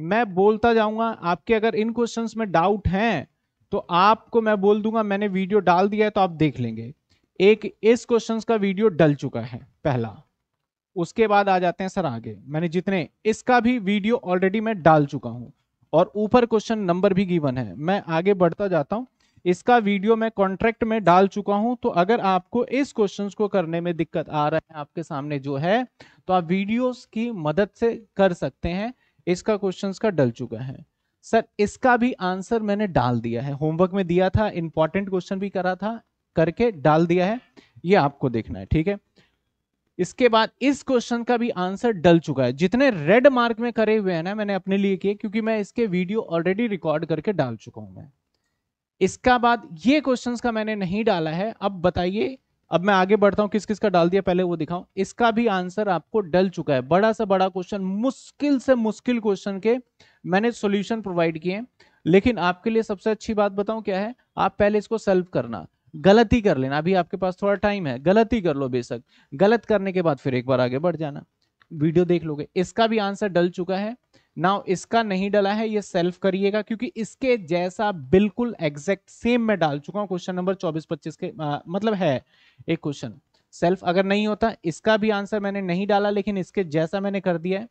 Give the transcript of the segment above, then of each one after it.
मैं बोलता जाऊंगा आपके अगर इन क्वेश्चंस में डाउट हैं तो आपको मैं बोल दूंगा मैंने वीडियो डाल दिया है तो आप देख लेंगे एक इस क्वेश्चंस का वीडियो डल चुका है पहला उसके बाद आ जाते हैं सर आगे मैंने जितने इसका भी वीडियो ऑलरेडी मैं डाल चुका हूं और ऊपर क्वेश्चन नंबर भी गिवन है मैं आगे बढ़ता जाता हूं इसका वीडियो मैं कॉन्ट्रैक्ट में डाल चुका हूं तो अगर आपको इस क्वेश्चंस को करने में दिक्कत आ रहा है आपके सामने जो है तो आप वीडियोस की मदद से कर सकते हैं इसका क्वेश्चन का डल चुका है सर इसका भी आंसर मैंने डाल दिया है होमवर्क में दिया था इंपॉर्टेंट क्वेश्चन भी करा था करके डाल दिया है ये आपको देखना है ठीक है इसके बाद इस क्वेश्चन का भी आंसर डल चुका है जितने रेड मार्क में करे हुए हैं ना मैंने अपने लिए किए क्योंकि मैं इसके वीडियो ऑलरेडी रिकॉर्ड करके डाल चुका हूं मैं इसका बाद ये क्वेश्चंस का मैंने नहीं डाला है अब बताइए अब मैं आगे बढ़ता हूं किस किस का डाल दिया पहले वो दिखाऊं इसका भी आंसर आपको डल चुका है बड़ा से बड़ा क्वेश्चन मुश्किल से मुश्किल क्वेश्चन के मैंने सोल्यूशन प्रोवाइड किए लेकिन आपके लिए सबसे अच्छी बात बताऊं क्या है आप पहले इसको सेल्व करना गलती कर लेना अभी आपके पास थोड़ा टाइम है गलती कर लो बेशक गलत करने के बाद फिर एक बार आगे बढ़ जाना वीडियो देख लोगे इसका भी आंसर डल चुका है नाउ इसका नहीं डला है ये सेल्फ करिएगा क्योंकि इसके जैसा बिल्कुल एग्जैक्ट सेम मैं डाल चुका हूँ क्वेश्चन नंबर 24-25 के आ, मतलब है एक क्वेश्चन सेल्फ अगर नहीं होता इसका भी आंसर मैंने नहीं डाला लेकिन इसके जैसा मैंने कर दिया है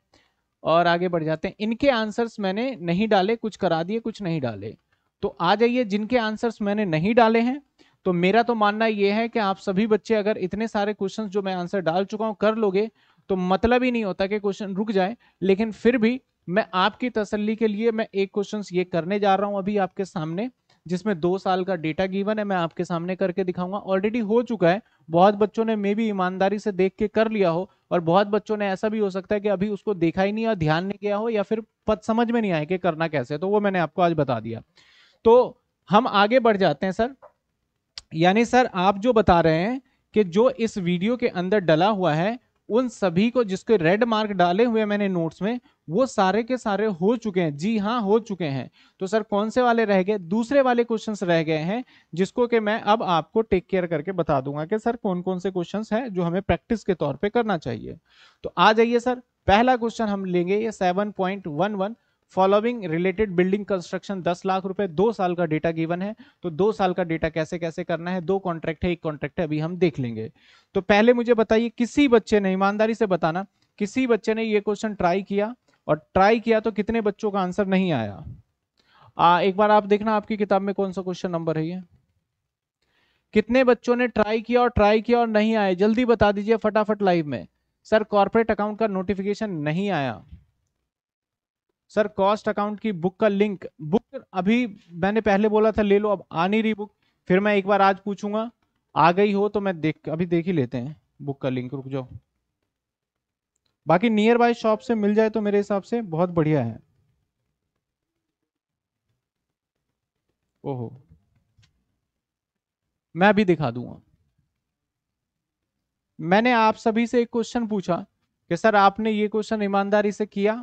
और आगे बढ़ जाते हैं इनके आंसर्स मैंने नहीं डाले कुछ करा दिए कुछ नहीं डाले तो आ जाइए जिनके आंसर्स मैंने नहीं डाले हैं तो मेरा तो मानना यह है कि आप सभी बच्चे अगर इतने सारे क्वेश्चंस जो मैं आंसर डाल चुका हूं कर लोगे तो मतलब ही नहीं होता कि क्वेश्चन रुक जाए लेकिन फिर भी मैं आपकी तसल्ली के लिए मैं एक क्वेश्चन ये करने जा रहा हूं अभी आपके सामने जिसमें दो साल का डेटा गिवन है मैं आपके सामने करके दिखाऊंगा ऑलरेडी हो चुका है बहुत बच्चों ने मे भी ईमानदारी से देख के कर लिया हो और बहुत बच्चों ने ऐसा भी हो सकता है कि अभी उसको देखा ही नहीं और ध्यान नहीं गया हो या फिर पद समझ में नहीं आए कि करना कैसे तो वो मैंने आपको आज बता दिया तो हम आगे बढ़ जाते हैं सर यानी सर आप जो बता रहे हैं कि जो इस वीडियो के अंदर डला हुआ है उन सभी को जिसके रेड मार्क डाले हुए मैंने नोट्स में वो सारे के सारे हो चुके हैं जी हाँ हो चुके हैं तो सर कौन से वाले रह गए दूसरे वाले क्वेश्चंस रह गए हैं जिसको कि मैं अब आपको टेक केयर करके बता दूंगा कि सर कौन कौन से क्वेश्चंस हैं जो हमें प्रैक्टिस के तौर पे करना चाहिए तो आ जाइए सर पहला क्वेश्चन हम लेंगे ये seven point one one following related building construction दस लाख रुपए दो साल का डेटा गिवन है तो दो साल का डेटा कैसे कैसे करना है दो कॉन्ट्रैक्ट है एक कॉन्ट्रैक्ट है अभी हम देख लेंगे तो पहले मुझे बताइए किसी बच्चे ने ईमानदारी से बताना किसी बच्चे ने ये क्वेश्चन ट्राई किया और ट्राई किया तो कितने बच्चों का आंसर नहीं आया आ, एक बार आप देखना आपकी किताब में कौन सा क्वेश्चन नंबर है ये कितने बच्चों ने ट्राई किया और ट्राई किया और नहीं आए जल्दी बता दीजिए फटाफट लाइव में सर कॉर्पोरेट अकाउंट का नोटिफिकेशन नहीं आया सर कॉस्ट अकाउंट की बुक का लिंक बुक अभी मैंने पहले बोला था ले लो अब आ नहीं रही बुक फिर मैं एक बार आज पूछूंगा आ गई हो तो मैं देख अभी देख ही लेते हैं बुक का लिंक रुक जाओ बाकी नियर बाय शॉप से मिल जाए तो मेरे हिसाब से बहुत बढ़िया है ओहो मैं अभी दिखा दूंगा मैंने आप सभी से एक क्वेश्चन पूछा कि सर आपने ये क्वेश्चन ईमानदारी से किया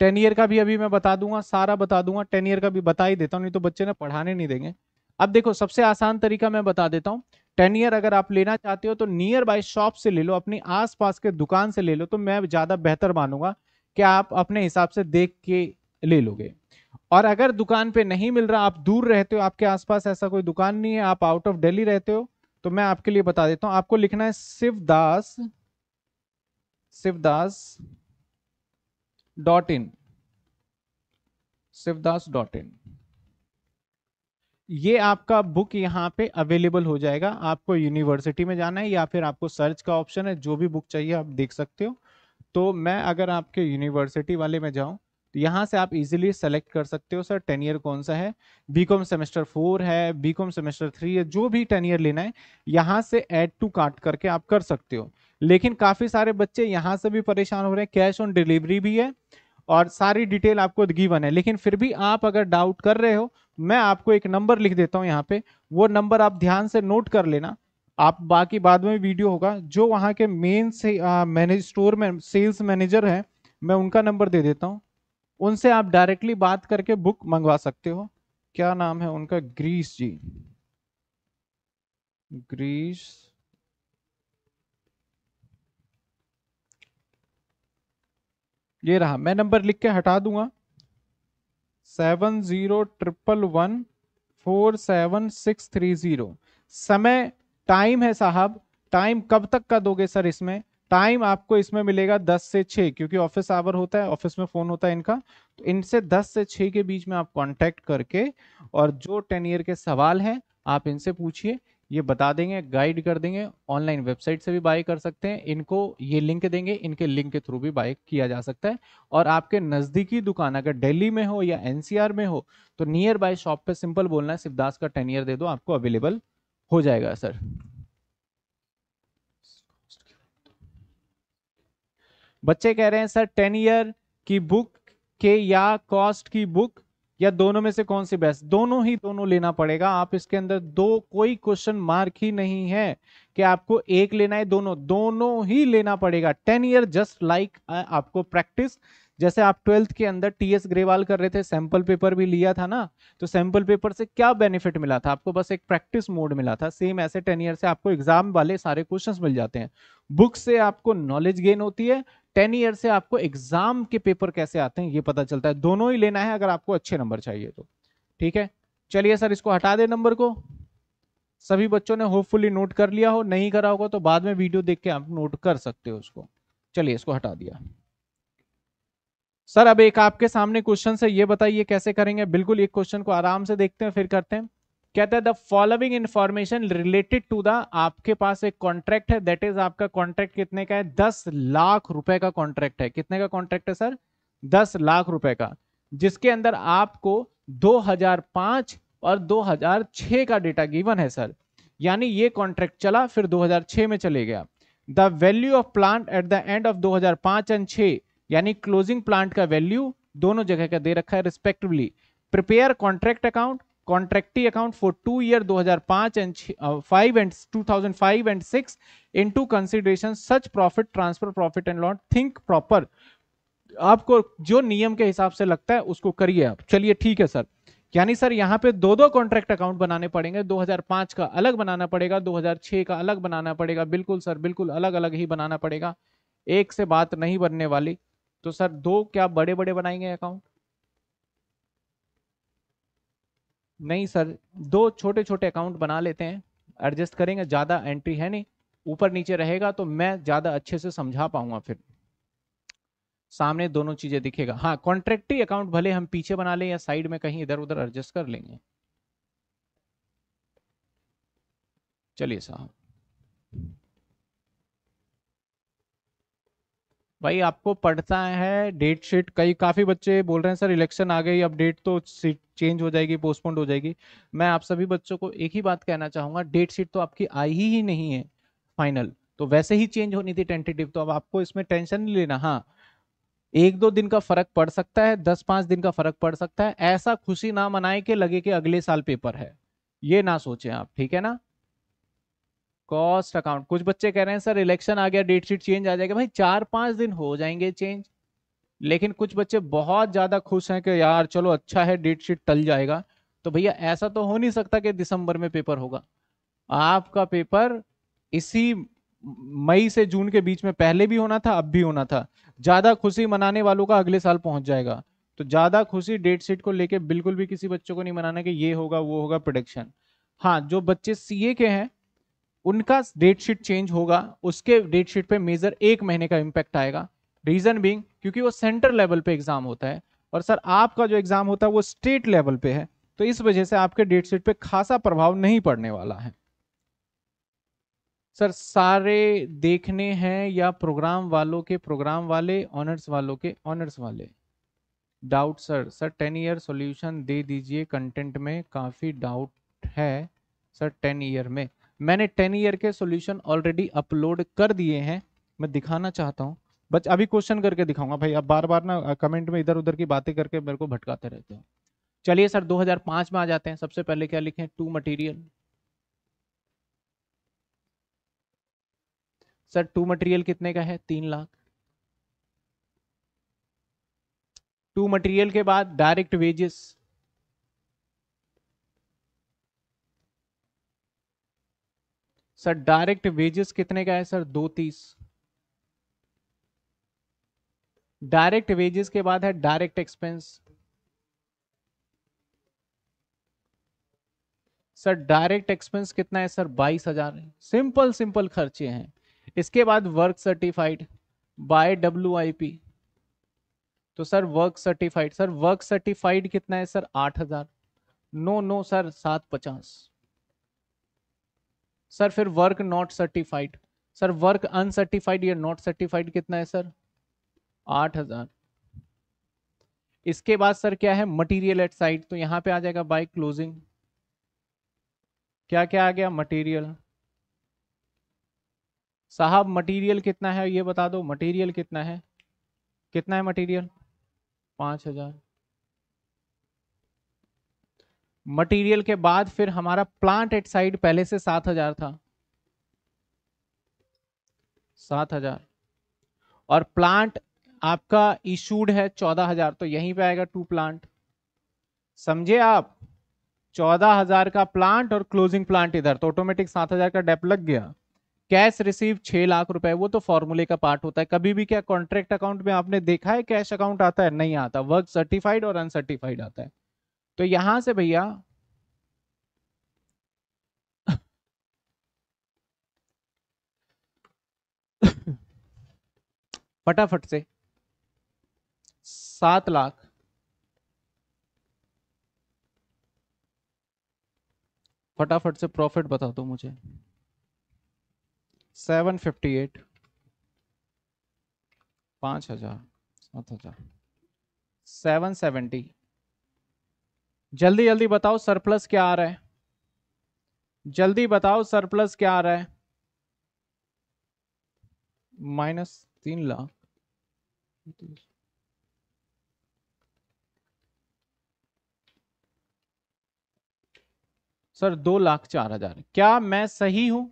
टेन ईयर का भी अभी मैं बता दूंगा सारा बता दूंगा टेन ईयर का भी बता ही देता हूँ नहीं तो बच्चे ना पढ़ाने नहीं देंगे अब देखो सबसे आसान तरीका मैं बता देता हूँ टेन ईयर अगर आप लेना चाहते हो तो नियर बाय शॉप से ले लो अपनी आसपास के दुकान से ले लो तो मैं ज़्यादा बेहतर मानूंगा कि आप अपने हिसाब से देख के ले लोगे और अगर दुकान पे नहीं मिल रहा आप दूर रहते हो आपके आसपास ऐसा कोई दुकान नहीं है आप आउट ऑफ डेली रहते हो तो मैं आपके लिए बता देता हूँ आपको लिखना है Shivdas Shivdas dot in Shivdas dot in ये आपका बुक यहाँ पे अवेलेबल हो जाएगा आपको यूनिवर्सिटी में जाना है या फिर आपको सर्च का ऑप्शन है जो भी बुक चाहिए आप देख सकते हो तो मैं अगर आपके यूनिवर्सिटी वाले में जाऊँ तो यहाँ से आप इजीली सेलेक्ट कर सकते हो सर टेन ईयर कौन सा है बीकॉम सेमेस्टर फोर है बी कॉम सेमेस्टर थ्री है जो भी टेन ईयर लेना है यहाँ से एड टू कार्ट करके आप कर सकते हो लेकिन काफ़ी सारे बच्चे यहाँ से भी परेशान हो रहे हैं कैश ऑन डिलीवरी भी है और सारी डिटेल आपको गिवन है लेकिन फिर भी आप अगर डाउट कर रहे हो मैं आपको एक नंबर लिख देता हूँ यहाँ पे वो नंबर आप ध्यान से नोट कर लेना आप बाकी बाद में वीडियो होगा जो वहाँ के मेन से मैनेज स्टोर में सेल्स मैनेजर हैं मैं उनका नंबर दे देता हूँ उनसे आप डायरेक्टली बात करके बुक मंगवा सकते हो क्या नाम है उनका ग्रीस जी ग्रीस ये रहा मैं नंबर लिख के हटा दूंगा seven zero triple one four seven six three zero समय टाइम है साहब टाइम कब तक का दोगे सर इसमें टाइम आपको इसमें मिलेगा दस से छ क्योंकि ऑफिस आवर होता है ऑफिस में फ़ोन होता है इनका तो इनसे दस से छ के बीच में आप कांटेक्ट करके और जो टेन ईयर के सवाल हैं आप इनसे पूछिए ये बता देंगे गाइड कर देंगे ऑनलाइन वेबसाइट से भी बाय कर सकते हैं इनको ये लिंक देंगे इनके लिंक के थ्रू भी बाय किया जा सकता है और आपके नज़दीकी दुकान अगर दिल्ली में हो या एनसीआर में हो तो नियर बाय शॉप पे सिंपल बोलना है शिवदास का टेन ईयर दे दो आपको अवेलेबल हो जाएगा सर बच्चे कह रहे हैं सर टेन ईयर की बुक के या कॉस्ट की बुक या दोनों में से कौन सी बेस्ट दोनों ही दोनों लेना पड़ेगा आप इसके अंदर दो कोई क्वेश्चन मार्क ही नहीं है कि आपको एक लेना है दोनों दोनों ही लेना पड़ेगा टेन ईयर जस्ट लाइक आपको प्रैक्टिस जैसे आप ट्वेल्थ के अंदर टी एस ग्रेवाल कर रहे थे सैंपल पेपर भी लिया था ना तो सैंपल पेपर से क्या बेनिफिट मिला था आपको बस एक प्रैक्टिस मोड मिला था सेम ऐसे टेन ईयर से आपको एग्जाम वाले सारे क्वेश्चंस मिल जाते हैं बुक से आपको नॉलेज गेन होती है टेन ईयर से आपको एग्जाम के पेपर कैसे आते हैं ये पता चलता है दोनों ही लेना है अगर आपको अच्छे नंबर चाहिए तो ठीक है चलिए सर इसको हटा दे नंबर को सभी बच्चों ने होपफुली नोट कर लिया हो नहीं करा होगा तो बाद में वीडियो देख के आप नोट कर सकते हो उसको चलिए इसको हटा दिया सर अब एक आपके सामने क्वेश्चन है ये बताइए कैसे करेंगे बिल्कुल एक क्वेश्चन को आराम से देखते हैं फिर करते हैं कहता है the following information related to the आपके पास एक कॉन्ट्रैक्ट है दैट इज आपका कॉन्ट्रैक्ट कितने का है दस लाख रुपए का कॉन्ट्रैक्ट है कितने का कॉन्ट्रैक्ट है सर दस लाख रुपए का जिसके अंदर आपको 2005 और 2006 का डेटा गिवन है सर यानी ये कॉन्ट्रैक्ट चला फिर 2006 में चले गया the value of plant at the end of 2005 and 6 यानी क्लोजिंग प्लांट का वैल्यू दोनों जगह का दे रखा है respectively prepare contract account contractee account for two year 2005 and five and 2005 and six into consideration such profit transfer profit and lot think proper आपको जो नियम के हिसाब से लगता है उसको करिए आप चलिए ठीक है सर यानी सर यहाँ पे दो दो कॉन्ट्रैक्ट अकाउंट बनाने पड़ेंगे 2005 का अलग बनाना पड़ेगा 2006 का अलग बनाना पड़ेगा बिल्कुल सर बिल्कुल अलग अलग ही बनाना पड़ेगा एक से बात नहीं बनने वाली तो सर दो क्या बड़े बड़े बनाएंगे अकाउंट नहीं सर दो छोटे छोटे अकाउंट बना लेते हैं एडजस्ट करेंगे ज़्यादा एंट्री है नहीं ऊपर नीचे रहेगा तो मैं ज़्यादा अच्छे से समझा पाऊंगा फिर सामने दोनों चीज़ें दिखेगा हाँ कॉन्ट्रेक्टी अकाउंट भले हम पीछे बना लें या साइड में कहीं इधर उधर एडजस्ट कर लेंगे चलिए साहब भाई आपको पढ़ता है डेट शीट कई काफ़ी बच्चे बोल रहे हैं सर इलेक्शन आ गई अब डेट तो सीट चेंज हो जाएगी पोस्टपोन्ड हो जाएगी मैं आप सभी बच्चों को एक ही बात कहना चाहूँगा डेट शीट तो आपकी आई ही, ही नहीं है फाइनल तो वैसे ही चेंज होनी थी टेंटेटिव तो अब आपको इसमें टेंशन नहीं लेना हाँ एक दो दिन का फर्क पड़ सकता है दस पाँच दिन का फर्क पड़ सकता है ऐसा खुशी ना मनाए कि लगे कि अगले साल पेपर है ये ना सोचें आप ठीक है ना कॉस्ट अकाउंट कुछ बच्चे कह रहे हैं सर इलेक्शन आ गया डेट शीट चेंज आ जाएगा भाई चार पांच दिन हो जाएंगे चेंज लेकिन कुछ बच्चे बहुत ज्यादा खुश हैं कि यार चलो अच्छा है डेट शीट टल जाएगा तो भैया ऐसा तो हो नहीं सकता कि दिसंबर में पेपर होगा आपका पेपर इसी मई से जून के बीच में पहले भी होना था अब भी होना था ज्यादा खुशी मनाने वालों का अगले साल पहुंच जाएगा तो ज्यादा खुशी डेट शीट को लेके बिल्कुल भी किसी बच्चों को नहीं मनाना कि ये होगा वो होगा प्रोडक्शन हाँ जो बच्चे सीए के हैं उनका डेट शीट चेंज होगा उसके डेट शीट पे मेजर एक महीने का इम्पैक्ट आएगा रीजन बींग क्योंकि वो सेंटर लेवल पे एग्जाम होता है और सर आपका जो एग्जाम होता है वो स्टेट लेवल पे है तो इस वजह से आपके डेट शीट पे खासा प्रभाव नहीं पड़ने वाला है सर सारे देखने हैं या प्रोग्राम वालों के प्रोग्राम वाले ऑनर्स वालों के ऑनर्स वाले doubt sir sir ten year solution दे दीजिए कंटेंट में काफ़ी डाउट है सर टेन ईयर में मैंने टेन ईयर के सोल्यूशन ऑलरेडी अपलोड कर दिए हैं मैं दिखाना चाहता हूँ बच अभी क्वेश्चन करके दिखाऊंगा भाई आप बार बार ना कमेंट में इधर उधर की बातें करके मेरे को भटकाते रहते हो चलिए सर 2005 में आ जाते हैं सबसे पहले क्या लिखें to material sir to material कितने का है तीन लाख टू मटेरियल के बाद direct wages sir direct wages कितने का है सर दो तीस डायरेक्ट वेजेस के बाद है direct expense sir direct expense कितना है सर बाईस हजार सिंपल सिंपल खर्चे हैं इसके बाद वर्क सर्टिफाइड बाय डब्ल्यू तो sir work certified sir work certified कितना है सर आठ हजार नो नो सर सात पचास सर फिर work not certified sir work uncertified या नॉट सर्टिफाइड कितना है सर आठ हजार इसके बाद सर क्या है मटेरियल एट साइट तो यहां पे आ जाएगा बाय क्लोजिंग क्या क्या आ गया मटेरियल साहब मटेरियल कितना है ये बता दो मटेरियल कितना है कितना है मटेरियल पांच हजार मटेरियल के बाद फिर हमारा प्लांट एट साइड पहले से सात हजार था सात हजार और प्लांट आपका इशूड है चौदह हजार तो यहीं पे आएगा टू प्लांट समझे आप चौदह हजार का प्लांट और क्लोजिंग प्लांट इधर तो ऑटोमेटिक सात हजार का डेप लग गया कैश रिसीव छह लाख रुपए वो तो फॉर्मूले का पार्ट होता है कभी भी क्या कॉन्ट्रैक्ट अकाउंट में आपने देखा है कैश अकाउंट आता है नहीं आता वर्क सर्टिफाइड और अनसर्टिफाइड आता है तो यहां से भैया फटाफट से सात लाख फटाफट से प्रॉफिट बता दो तो मुझे सेवन फिफ्टी एट पांच हजार सात हजार सेवन सेवेंटी जल्दी जल्दी बताओ सरप्लस क्या आ रहा है जल्दी बताओ सरप्लस क्या आ रहा है माइनस तीन लाख सर दो लाख चार हजार क्या मैं सही हूं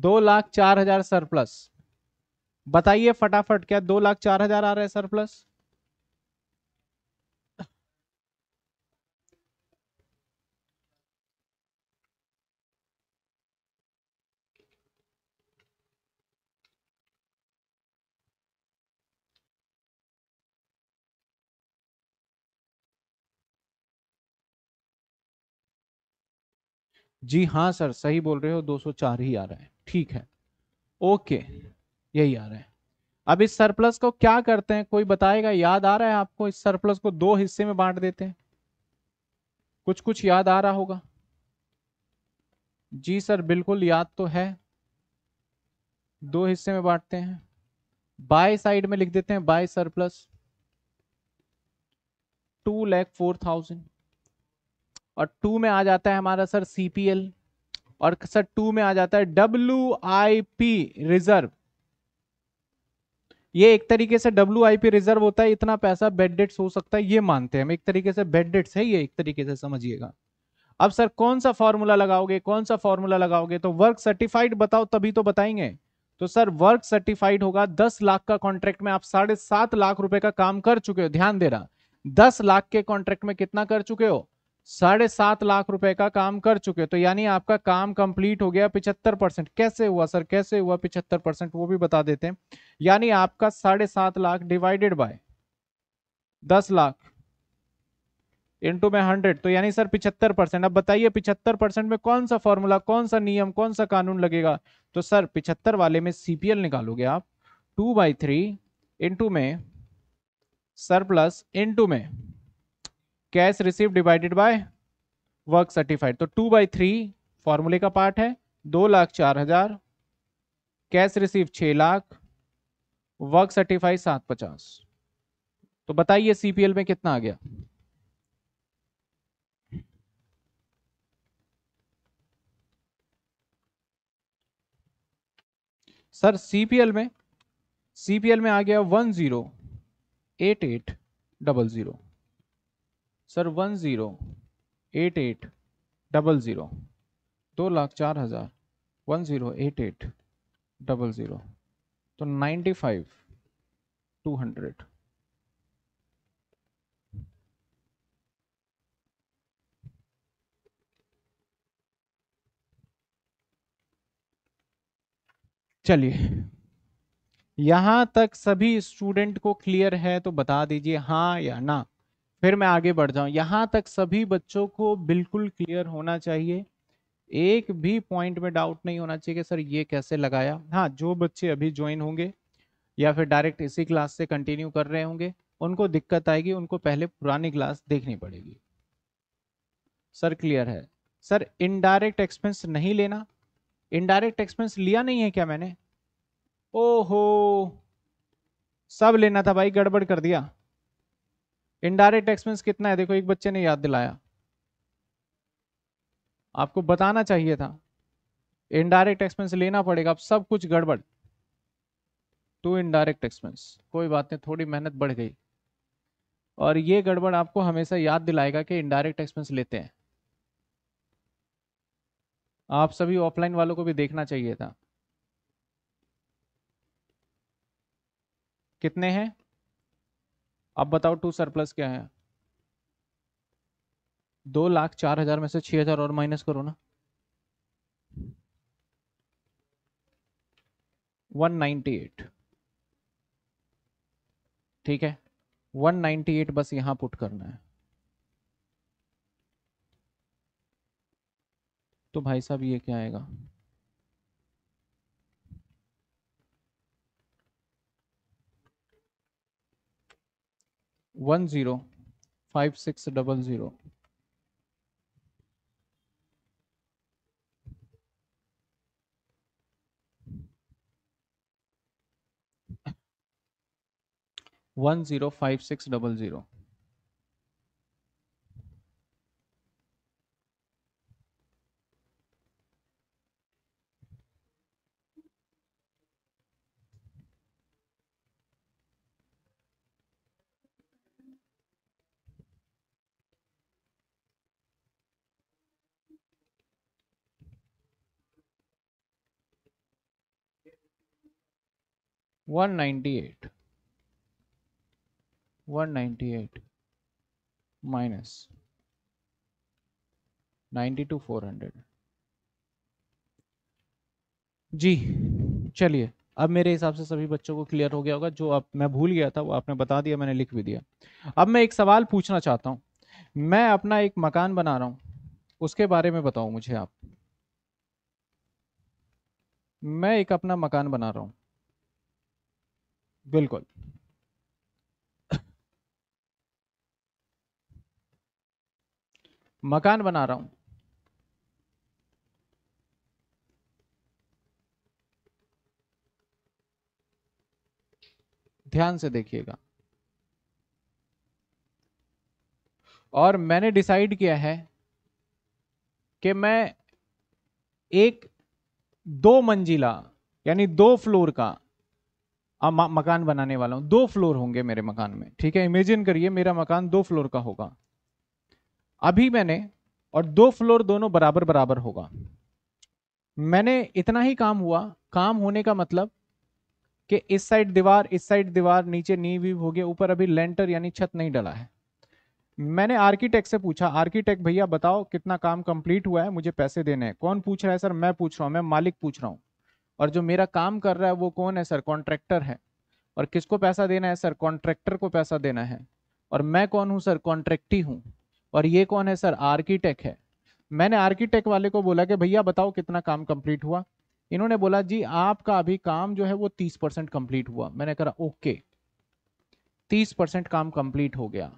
दो लाख चार हजार सरप्लस बताइए फटाफट क्या दो लाख चार हजार आ रहा है सरप्लस जी हाँ सर सही बोल रहे हो 204 ही आ रहा है ठीक है ओके यही आ रहा है अब इस सरप्लस को क्या करते हैं कोई बताएगा याद आ रहा है आपको इस सरप्लस को दो हिस्से में बांट देते हैं कुछ कुछ याद आ रहा होगा जी सर बिल्कुल याद तो है दो हिस्से में बांटते हैं बाय साइड में लिख देते हैं by surplus two lakh four thousand और टू में आ जाता है हमारा सर सीपीएल और सर टू में आ जाता है डब्ल्यू आई पी रिजर्व ये एक तरीके से डब्ल्यू आई पी रिजर्व होता है इतना पैसा बेड डेट्स हो सकता है ये मानते हैं हम एक तरीके से बेड डेट्स है ये एक तरीके से समझिएगा अब सर कौन सा फॉर्मूला लगाओगे कौन सा फॉर्मूला लगाओगे तो वर्क सर्टिफाइड बताओ तभी तो बताएंगे तो सर वर्क सर्टिफाइड होगा दस लाख का कॉन्ट्रैक्ट में आप साढ़े सात लाख रुपए का काम कर चुके हो ध्यान दे रहा दस लाख के कॉन्ट्रैक्ट में कितना कर चुके हो साढ़े सात लाख रुपए का काम कर चुके तो यानी आपका काम कंप्लीट हो गया पिछहत्तर परसेंट कैसे हुआ सर कैसे हुआ पिछहत्तर परसेंट वो भी बता देते हैं यानी आपका साढ़े सात लाख डिवाइडेड बाय दस लाख इंटू में हंड्रेड तो यानी सर पिछहत्तर परसेंट अब बताइए पिछहत्तर परसेंट में कौन सा फॉर्मूला कौन सा नियम कौन सा कानून लगेगा तो सर पिछहत्तर वाले में सीपीएल निकालोगे आप टू बाई थ्री इंटू में सर प्लस इंटू में cash receive divided by work certified तो टू बाई थ्री फॉर्मूले का पार्ट है दो लाख चार हजार कैश रिसीव छ लाख वर्क सर्टिफाइड सात पचास तो बताइए सीपीएल में कितना आ गया सर सीपीएल में सीपीएल में आ गया one zero eight eight double zero sir one zero eight eight double zero दो लाख चार हज़ार one zero eight eight double zero तो नाइन्टी फाइव टू हंड्रेड चलिए यहाँ तक सभी स्टूडेंट को क्लियर है तो बता दीजिए हाँ या ना फिर मैं आगे बढ़ जाऊं यहां तक सभी बच्चों को बिल्कुल क्लियर होना चाहिए एक भी पॉइंट में डाउट नहीं होना चाहिए कि सर ये कैसे लगाया हाँ जो बच्चे अभी ज्वाइन होंगे या फिर डायरेक्ट इसी क्लास से कंटिन्यू कर रहे होंगे उनको दिक्कत आएगी उनको पहले पुरानी क्लास देखनी पड़ेगी सर क्लियर है सर इनडायरेक्ट एक्सपेंस नहीं लेना इनडायरेक्ट एक्सपेंस लिया नहीं है क्या मैंने ओहो सब लेना था भाई गड़बड़ कर दिया इनडायरेक्ट एक्सपेंस कितना है देखो एक बच्चे ने याद दिलाया आपको बताना चाहिए था इनडायरेक्ट एक्सपेंस लेना पड़ेगा अब सब कुछ गड़बड़ टू इनडायरेक्ट एक्सपेंस कोई बात नहीं थोड़ी मेहनत बढ़ गई और ये गड़बड़ आपको हमेशा याद दिलाएगा कि इनडायरेक्ट एक्सपेंस लेते हैं आप सभी ऑफलाइन वालों को भी देखना चाहिए था कितने हैं अब बताओ टू सरप्लस क्या है दो लाख चार हजार में से छह हजार और माइनस करो ना वन नाइन्टी एट ठीक है वन नाइन्टी एट बस यहां पुट करना है तो भाई साहब ये क्या आएगा one zero five six double zero. One zero five six double zero. 198 198 minus 92 जी चलिए अब मेरे हिसाब से सभी बच्चों को क्लियर हो गया होगा जो आप मैं भूल गया था वो आपने बता दिया मैंने लिख भी दिया अब मैं एक सवाल पूछना चाहता हूं मैं अपना एक मकान बना रहा हूं उसके बारे में बताओ मुझे आप मैं एक अपना मकान बना रहा हूं बिल्कुल मकान बना रहा हूं ध्यान से देखिएगा और मैंने डिसाइड किया है कि मैं एक दो मंजिला यानी दो फ्लोर का मकान बनाने वाला हूं दो फ्लोर होंगे मेरे मकान में ठीक है इमेजिन करिए मेरा मकान दो फ्लोर का होगा अभी मैंने और दो फ्लोर दोनों बराबर बराबर होगा मैंने इतना ही काम हुआ काम होने का मतलब कि इस साइड दीवार इस साइड दीवार नीचे नींव वीव हो गया ऊपर अभी लेंटर यानी छत नहीं डला है मैंने आर्किटेक्ट से पूछा आर्किटेक्ट भैया बताओ कितना काम कंप्लीट हुआ है मुझे पैसे देने हैं कौन पूछ रहा है सर मैं पूछ रहा हूं मैं मालिक पूछ रहा हूं और जो मेरा काम कर रहा है वो कौन है सर कॉन्ट्रैक्टर है और किसको पैसा देना है सर कॉन्ट्रैक्टर को पैसा देना है और मैं कौन हूँ सर कॉन्ट्रैक्टी हूँ और ये कौन है सर आर्किटेक्ट है मैंने आर्किटेक्ट वाले को बोला कि भैया बताओ कितना काम कम्प्लीट हुआ इन्होंने बोला जी आपका अभी काम जो है वो तीस परसेंट हुआ मैंने करा ओके तीस परसेंट काम कंप्लीट हो गया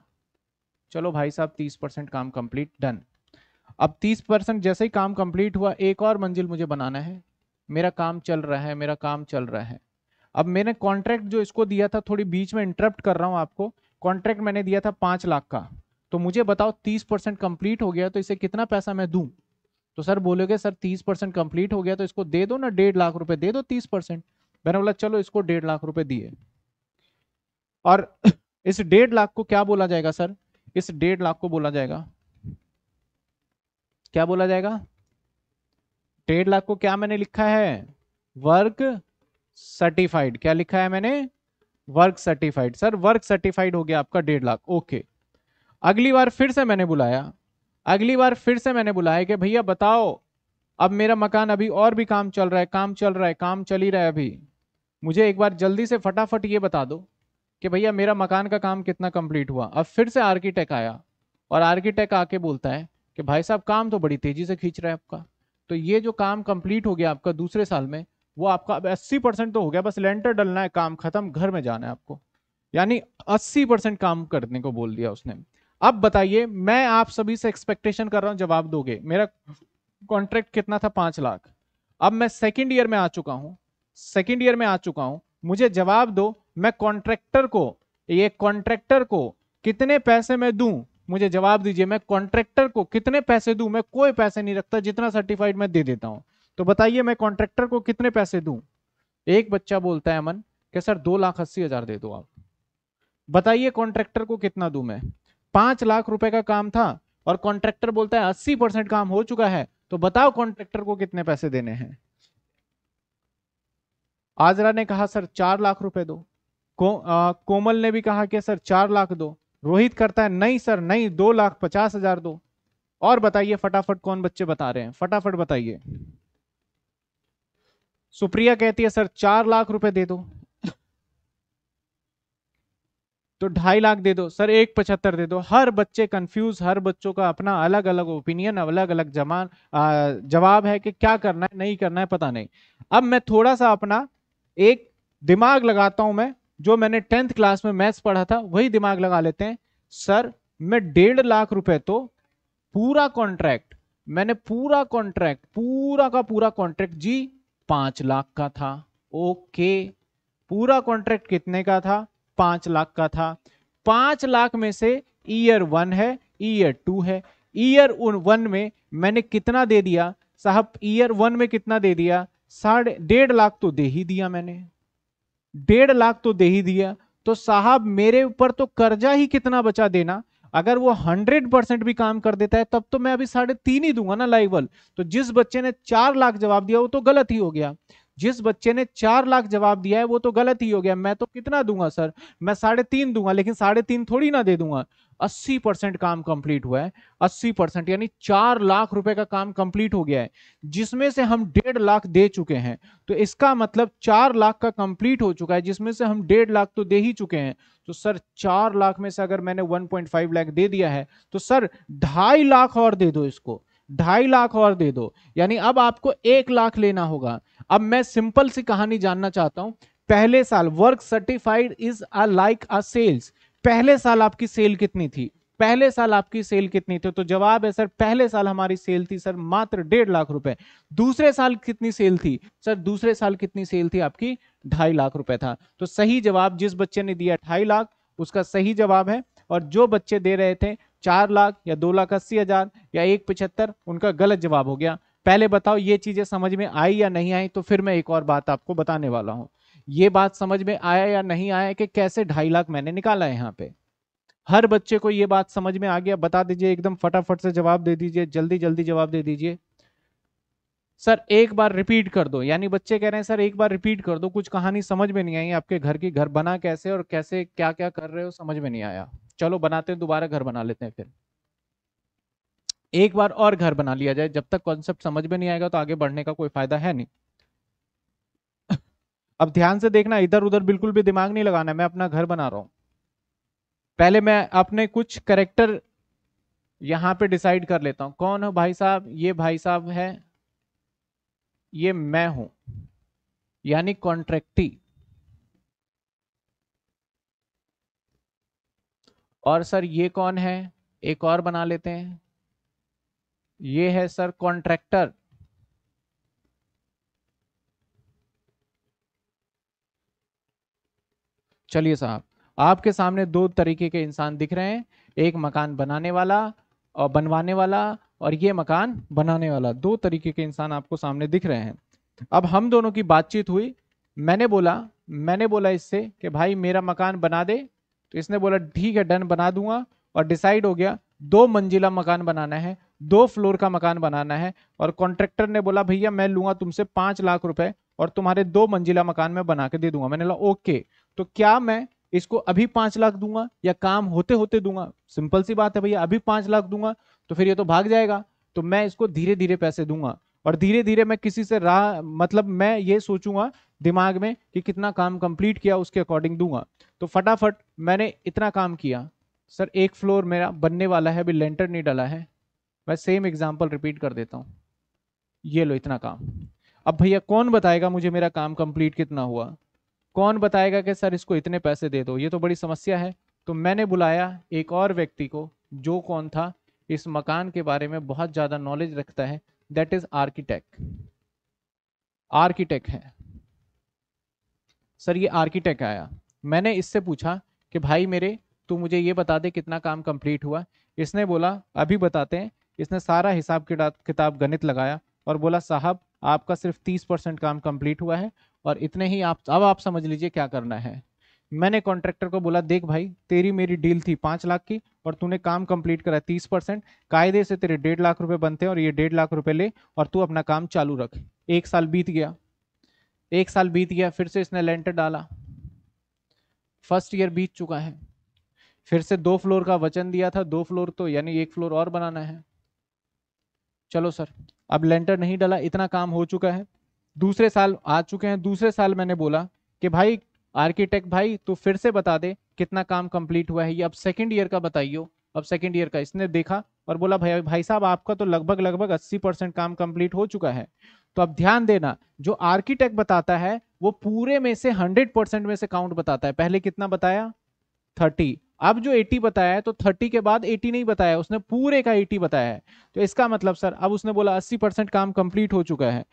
चलो भाई साहब तीस परसेंट काम कंप्लीट डन अब तीस परसेंट जैसे ही काम कंप्लीट हुआ एक और मंजिल मुझे बनाना है मेरा काम चल रहा है मेरा काम चल रहा है अब मैंने कॉन्ट्रैक्ट जो इसको दिया था थोड़ी बीच में इंटरप्ट कर रहा हूँ आपको कॉन्ट्रैक्ट मैंने दिया था पाँच लाख का तो मुझे बताओ तीस परसेंट कंप्लीट हो गया तो इसे कितना पैसा मैं दूँ तो सर बोलोगे सर तीस परसेंट कंप्लीट हो गया तो इसको दे दो ना डेढ़ लाख रुपए दे दो तीस परसेंट मैंने बोला चलो इसको डेढ़ लाख रुपए दिए और इस डेढ़ लाख को क्या बोला जाएगा सर इस डेढ़ लाख को बोला जाएगा क्या बोला जाएगा डेढ़ लाख को क्या मैंने लिखा है वर्क सर्टिफाइड क्या लिखा है मैंने work certified sir work certified हो गया आपका डेढ़ लाख ओके अगली बार फिर से मैंने बुलाया अगली बार फिर से मैंने बुलाया कि भैया बताओ अब मेरा मकान अभी और भी काम चल रहा है काम चल रहा है काम चल ही रहा है अभी मुझे एक बार जल्दी से फटाफट ये बता दो कि भैया मेरा मकान का काम कितना कंप्लीट हुआ अब फिर से आर्किटेक्ट आया और आर्किटेक्ट आके बोलता है कि भाई साहब काम तो बड़ी तेजी से खींच रहा है आपका तो ये जो काम कंप्लीट हो गया आपका दूसरे साल में वो आपका अब अस्सी परसेंट तो हो गया बस लेंटर डलना है काम खत्म घर में जाना है आपको यानी अस्सी परसेंट काम करने को बोल दिया उसने अब बताइए मैं आप सभी से एक्सपेक्टेशन कर रहा हूँ जवाब दोगे मेरा कॉन्ट्रैक्ट कितना था पांच लाख अब मैं सेकेंड ईयर में आ चुका हूँ सेकेंड ईयर में आ चुका हूँ मुझे जवाब दो मैं कॉन्ट्रैक्टर को ये कॉन्ट्रैक्टर को कितने पैसे मैं दूं मुझे जवाब दीजिए मैं कॉन्ट्रेक्टर को कितने पैसे दू मैं कोई पैसे नहीं रखता जितना सर्टिफाइड मैं दे देता हूँ तो बताइए मैं कॉन्ट्रेक्टर को कितने पैसे दू एक बच्चा बोलता है अमन कि सर दो लाख अस्सी हजार दे दो आप बताइए कॉन्ट्रेक्टर को कितना दू मैं पांच लाख रुपए का काम था और कॉन्ट्रेक्टर बोलता है अस्सी परसेंट काम हो चुका है तो बताओ कॉन्ट्रेक्टर को कितने पैसे देने हैं आजरा ने कहा सर चार लाख रुपए दो को, आ, कोमल ने भी कहा कि सर चार लाख दो रोहित करता है नहीं सर नहीं दो लाख पचास हजार दो और बताइए फटाफट कौन बच्चे बता रहे हैं फटाफट बताइए सुप्रिया कहती है सर चार लाख रुपए दे दो तो ढाई लाख दे दो सर एक पचहत्तर दे दो हर बच्चे कंफ्यूज हर बच्चों का अपना अलग अलग ओपिनियन अलग अलग जमान जवाब है कि क्या करना है नहीं करना है पता नहीं अब मैं थोड़ा सा अपना एक दिमाग लगाता हूं मैं जो मैंने टेंथ क्लास में मैथ्स पढ़ा था वही दिमाग लगा लेते हैं सर मैं डेढ़ लाख रुपए तो पूरा कॉन्ट्रैक्ट मैंने पूरा कॉन्ट्रैक्ट पूरा का पूरा कॉन्ट्रैक्ट जी पांच लाख का था ओके पूरा कॉन्ट्रैक्ट कितने का था पांच लाख का था पांच लाख में से ईयर वन है ईयर टू है ईयर वन में मैंने कितना दे दिया साहब ईयर वन में कितना दे दिया साढ़े डेढ़ लाख तो दे ही दिया मैंने डेढ़ लाख तो दे ही दिया तो साहब मेरे ऊपर तो कर्जा ही कितना बचा देना अगर वो हंड्रेड परसेंट भी काम कर देता है तब तो मैं अभी साढ़े तीन ही दूंगा ना लाइवल तो जिस बच्चे ने चार लाख जवाब दिया वो तो गलत ही हो गया जिस बच्चे ने चार लाख जवाब दिया है वो तो गलत ही हो गया मैं तो कितना दूंगा सर मैं साढ़े तीन दूंगा लेकिन साढ़े तीन थोड़ी ना दे दूंगा अस्सी परसेंट काम कंप्लीट हुआ है अस्सी परसेंट यानी चार लाख रुपए का काम कंप्लीट हो गया है जिसमें से हम डेढ़ लाख दे चुके हैं तो इसका मतलब चार लाख का कंप्लीट हो चुका है जिसमें से हम डेढ़ लाख तो दे ही चुके हैं तो सर चार लाख में से अगर मैंने 1.5 लाख दे दिया है तो सर ढाई लाख और दे दो इसको ढाई लाख और दे दो यानी अब आपको एक लाख लेना होगा अब मैं सिंपल सी कहानी जानना चाहता हूं पहले साल work certified is a like a sales पहले साल आपकी सेल कितनी थी पहले साल आपकी सेल कितनी थी तो जवाब है सर पहले साल हमारी सेल थी सर मात्र डेढ़ लाख रुपए दूसरे साल कितनी सेल थी सर दूसरे साल कितनी सेल थी आपकी ढाई लाख रुपए था तो सही जवाब जिस बच्चे ने दिया ढाई लाख उसका सही जवाब है और जो बच्चे दे रहे थे चार लाख या दो लाख अस्सी हजार या एक पचहत्तर उनका गलत जवाब हो गया पहले बताओ ये चीजें समझ में आई या नहीं आई तो फिर मैं एक और बात आपको बताने वाला हूं ये बात समझ में आया या नहीं आया कि कैसे ढाई लाख मैंने निकाला है यहाँ पे हर बच्चे को ये बात समझ में आ गया बता दीजिए एकदम फटाफट से जवाब दे दीजिए जल्दी जल्दी जवाब दे दीजिए सर एक बार रिपीट कर दो यानी बच्चे कह रहे हैं सर एक बार रिपीट कर दो कुछ कहानी समझ में नहीं आई आपके घर की घर बना कैसे और कैसे क्या क्या कर रहे हो समझ में नहीं आया चलो बनाते हैं दोबारा घर बना लेते हैं फिर एक बार और घर बना लिया जाए जब तक कॉन्सेप्ट समझ में नहीं आएगा तो आगे बढ़ने का कोई फायदा है नहीं अब ध्यान से देखना इधर उधर बिल्कुल भी दिमाग नहीं लगाना मैं अपना घर बना रहा हूं पहले मैं अपने कुछ करेक्टर यहां पे डिसाइड कर लेता हूं कौन हो भाई साहब ये भाई साहब है ये मैं हूं यानी कॉन्ट्रेक्टी और सर ये कौन है एक और बना लेते हैं ये है सर कॉन्ट्रैक्टर चलिए साहब आपके सामने दो तरीके के इंसान दिख रहे हैं एक मकान बनाने वाला और बनवाने वाला और ये मकान बनाने वाला दो तरीके के इंसान आपको सामने दिख रहे हैं अब हम दोनों की बातचीत हुई मैंने बोला मैंने बोला इससे कि भाई मेरा मकान बना दे तो इसने बोला ठीक है डन बना दूंगा और डिसाइड हो गया दो मंजिला मकान बनाना है दो फ्लोर का मकान बनाना है और कॉन्ट्रेक्टर ने बोला भैया मैं लूंगा तुमसे पांच लाख रुपए और तुम्हारे दो मंजिला मकान में बना के दे दूंगा मैंने बोला ओके तो क्या मैं इसको अभी पांच लाख दूंगा या काम होते होते दूंगा सिंपल सी बात है भैया अभी पांच लाख दूंगा तो फिर ये तो भाग जाएगा तो मैं इसको धीरे धीरे पैसे दूंगा और धीरे धीरे मैं किसी से राह मतलब मैं ये सोचूंगा दिमाग में कि कितना काम कंप्लीट किया उसके अकॉर्डिंग दूंगा तो फटाफट मैंने इतना काम किया सर एक फ्लोर मेरा बनने वाला है अभी लेंटर नहीं डाला है मैं सेम एग्जाम्पल रिपीट कर देता हूँ ये लो इतना काम अब भैया कौन बताएगा मुझे मेरा काम कंप्लीट कितना हुआ कौन बताएगा कि सर इसको इतने पैसे दे दो ये तो बड़ी समस्या है तो मैंने बुलाया एक और व्यक्ति को जो कौन था इस मकान के बारे में बहुत ज़्यादा नॉलेज रखता है दैट इज़ आर्किटेक्ट आर्किटेक्ट है सर ये आर्किटेक्ट आया मैंने इससे पूछा कि भाई मेरे तू मुझे ये बता दे कितना काम कंप्लीट हुआ इसने बोला अभी बताते हैं इसने सारा हिसाब किताब गणित लगाया और बोला साहब आपका सिर्फ तीस परसेंट काम कंप्लीट हुआ है और इतने ही आप अब आप समझ लीजिए क्या करना है मैंने कॉन्ट्रैक्टर को बोला देख भाई तेरी मेरी डील थी पाँच लाख की और तूने काम कंप्लीट करा तीस परसेंट कायदे से तेरे डेढ़ लाख रुपए बनते हैं और ये डेढ़ लाख रुपए ले और तू अपना काम चालू रख एक साल बीत गया एक साल बीत गया फिर से इसने लेंटर डाला फर्स्ट ईयर बीत चुका है फिर से दो फ्लोर का वचन दिया था दो फ्लोर तो यानी एक फ्लोर और बनाना है चलो सर अब लेंटर नहीं डाला इतना काम हो चुका है दूसरे साल आ चुके हैं दूसरे साल मैंने बोला कि भाई आर्किटेक्ट भाई तू फिर से बता दे कितना काम कंप्लीट हुआ है ये अब सेकंड ईयर का बताइयो अब सेकंड ईयर का इसने देखा और बोला भाई भाई साहब आपका तो लगभग लगभग 80 परसेंट काम कंप्लीट हो चुका है तो अब ध्यान देना जो आर्किटेक्ट बताता है वो पूरे में से 100 परसेंट में से काउंट बताता है पहले कितना बताया 30 अब जो 80 बताया है तो 30 के बाद 80 नहीं बताया उसने पूरे का 80 बताया है तो इसका मतलब सर अब उसने बोला 80 परसेंट काम कंप्लीट हो चुका है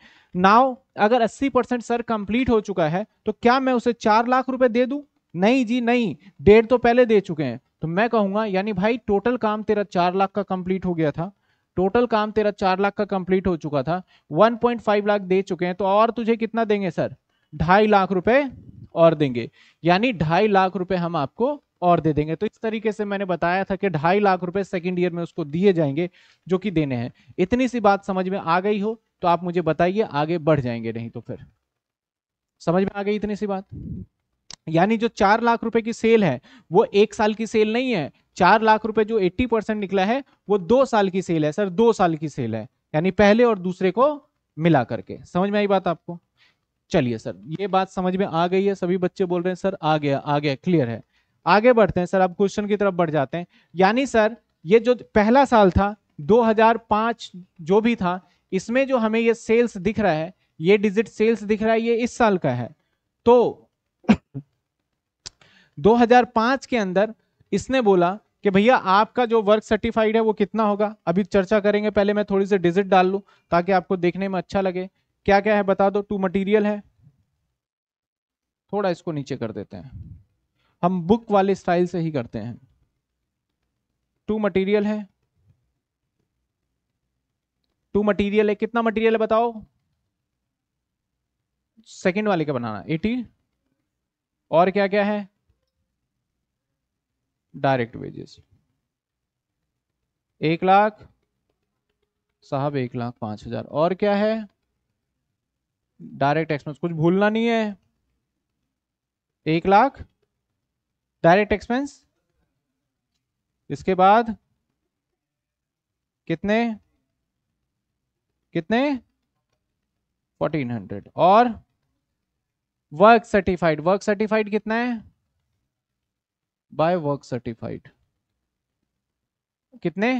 नाउ अगर 80 परसेंट सर कंप्लीट हो चुका है तो क्या मैं उसे चार लाख रुपए दे दूं नहीं जी नहीं डेढ़ तो पहले दे चुके हैं तो मैं कहूंगा यानी भाई टोटल काम तेरा चार लाख का कंप्लीट हो गया था टोटल काम तेरा चार लाख का कंप्लीट हो चुका था वन लाख दे चुके हैं तो और तुझे कितना देंगे सर ढाई लाख रुपए और देंगे यानी ढाई लाख रुपए हम आपको और दे देंगे तो इस तरीके से मैंने बताया था कि ढाई लाख रुपए सेकेंड ईयर में उसको दिए जाएंगे जो कि देने हैं इतनी सी बात समझ में आ गई हो तो आप मुझे बताइए आगे बढ़ जाएंगे नहीं तो फिर समझ में आ गई इतनी सी बात यानी जो चार लाख रुपए की सेल है वो एक साल की सेल नहीं है चार लाख रुपए जो 80 परसेंट निकला है वो दो साल की सेल है सर दो साल की सेल है यानी पहले और दूसरे को मिला करके समझ में आई बात आपको चलिए सर ये बात समझ में आ गई है सभी बच्चे बोल रहे हैं सर आ गया आ गया क्लियर है आगे बढ़ते हैं सर अब क्वेश्चन की तरफ बढ़ जाते हैं यानी सर ये जो पहला साल था 2005 जो भी था इसमें जो हमें ये सेल्स दिख रहा है ये डिजिट सेल्स दिख रहा है ये इस साल का है तो 2005 के अंदर इसने बोला कि भैया आपका जो वर्क सर्टिफाइड है वो कितना होगा अभी चर्चा करेंगे पहले मैं थोड़ी सी डिजिट डाल लूँ ताकि आपको देखने में अच्छा लगे क्या क्या है बता दो टू मटीरियल है थोड़ा इसको नीचे कर देते हैं हम बुक वाले स्टाइल से ही करते हैं टू मटेरियल है टू मटेरियल है कितना मटेरियल है बताओ सेकंड वाले का बनाना एटी और क्या क्या है डायरेक्ट वेजेस एक लाख साहब एक लाख पांच हजार और क्या है डायरेक्ट एक्सपेंस कुछ भूलना नहीं है एक लाख डायरेक्ट एक्सपेंस इसके बाद कितने कितने 1400 और वर्क सर्टिफाइड वर्क सर्टिफाइड कितना है बाय वर्क सर्टिफाइड कितने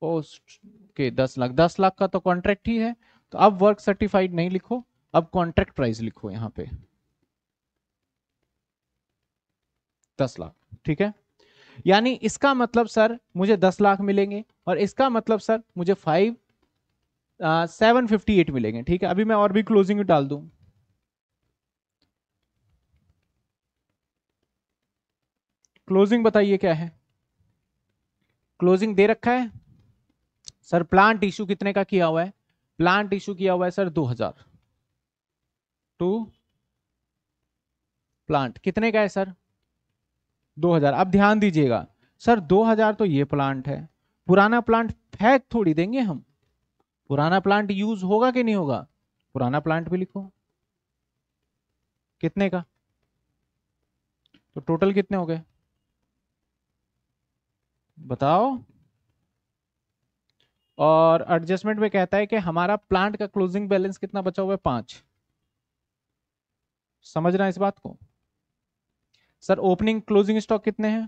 पोस्ट के दस लाख दस लाख का तो कॉन्ट्रैक्ट ही है तो अब वर्क सर्टिफाइड नहीं लिखो अब कॉन्ट्रैक्ट प्राइस लिखो यहां पे दस लाख ठीक है यानी इसका मतलब सर मुझे दस लाख मिलेंगे और इसका मतलब सर मुझे फाइव सेवन फिफ्टी एट मिलेंगे ठीक है अभी मैं और भी क्लोजिंग डाल दू क्लोजिंग बताइए क्या है क्लोजिंग दे रखा है सर प्लांट इशू कितने का किया हुआ है प्लांट इशू किया हुआ है सर दो हजार टू प्लांट कितने का है सर 2000 अब ध्यान दीजिएगा सर 2000 तो ये प्लांट है पुराना प्लांट फेंक थोड़ी देंगे हम पुराना प्लांट यूज होगा कि नहीं होगा पुराना प्लांट भी लिखो कितने का तो टोटल कितने हो गए बताओ और एडजस्टमेंट में कहता है कि हमारा प्लांट का क्लोजिंग बैलेंस कितना बचा हुआ है पांच समझ इस बात को सर ओपनिंग क्लोजिंग स्टॉक कितने हैं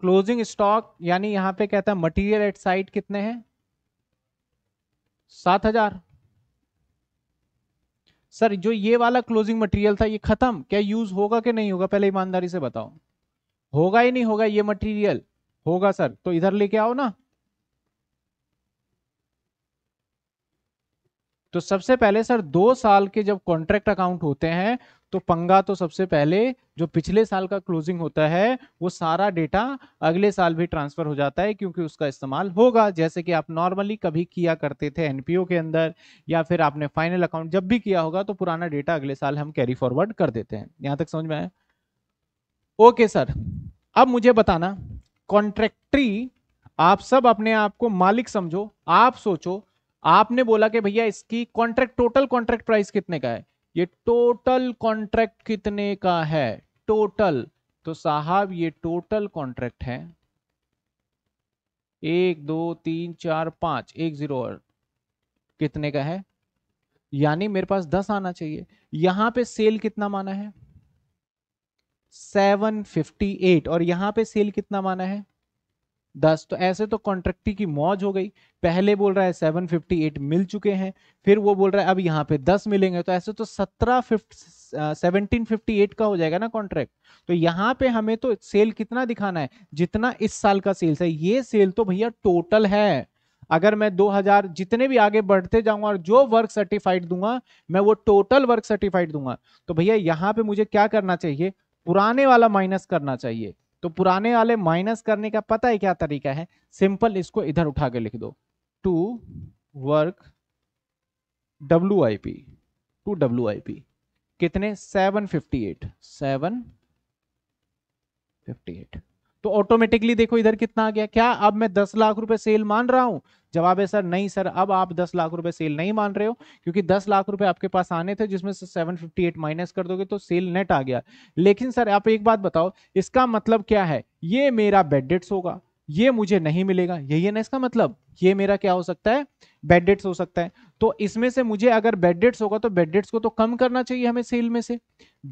क्लोजिंग स्टॉक यानी यहां पे कहता है मटेरियल एट साइट कितने हैं सात हजार सर जो ये वाला क्लोजिंग मटेरियल था ये खत्म क्या यूज होगा कि नहीं होगा पहले ईमानदारी से बताओ होगा ही नहीं होगा ये मटेरियल होगा सर तो इधर लेके आओ ना तो सबसे पहले सर दो साल के जब कॉन्ट्रैक्ट अकाउंट होते हैं तो पंगा तो सबसे पहले जो पिछले साल का क्लोजिंग होता है वो सारा डेटा अगले साल भी ट्रांसफर हो जाता है क्योंकि उसका इस्तेमाल होगा जैसे कि आप नॉर्मली कभी किया करते थे एनपीओ के अंदर या फिर आपने फाइनल अकाउंट जब भी किया होगा तो पुराना डेटा अगले साल हम कैरी फॉरवर्ड कर देते हैं यहां तक समझ में आए ओके सर अब मुझे बताना कॉन्ट्रैक्टरी आप सब अपने आप को मालिक समझो आप सोचो आपने बोला कि भैया इसकी कॉन्ट्रैक्ट टोटल कॉन्ट्रैक्ट प्राइस कितने का है ये टोटल कॉन्ट्रैक्ट कितने का है टोटल तो साहब ये टोटल कॉन्ट्रैक्ट है एक दो तीन चार पांच एक जीरो और कितने का है यानी मेरे पास दस आना चाहिए यहां पे सेल कितना माना है सेवन फिफ्टी एट और यहां पे सेल कितना माना है दस तो ऐसे तो कॉन्ट्रैक्टी की मौज हो गई पहले बोल रहा है सेवन फिफ्टी एट मिल चुके हैं फिर वो बोल रहा है अब यहाँ पे दस मिलेंगे तो ऐसे तो सत्रह सेवनटीन फिफ्टी एट का हो जाएगा ना कॉन्ट्रैक्ट तो यहाँ पे हमें तो सेल कितना दिखाना है जितना इस साल का सेल्स है ये सेल तो भैया टोटल है अगर मैं 2000 जितने भी आगे बढ़ते जाऊंगा और जो वर्क सर्टिफाइड दूंगा मैं वो टोटल वर्क सर्टिफाइड दूंगा तो भैया यहाँ पे मुझे क्या करना चाहिए पुराने वाला माइनस करना चाहिए तो पुराने वाले माइनस करने का पता है क्या तरीका है सिंपल इसको इधर उठा के लिख दो two work W I P two W I P कितने seven fifty eight seven fifty eight तो ऑटोमेटिकली देखो इधर कितना आ गया क्या अब मैं दस लाख रुपए सेल मान रहा हूं जवाब है सर नहीं सर अब आप दस लाख रुपए सेल नहीं मान रहे हो क्योंकि दस लाख रुपए आपके पास आने थे जिसमें से सेवन फिफ्टी एट माइनस कर दोगे तो सेल नेट आ गया लेकिन सर आप एक बात बताओ इसका मतलब क्या है ये मेरा बेडिट्स होगा ये मुझे नहीं मिलेगा यही है ना इसका मतलब ये मेरा क्या हो सकता है बेडेट्स हो सकता है तो इसमें से मुझे अगर बेडेट्स होगा तो बेडेट्स को तो कम करना चाहिए हमें सेल में से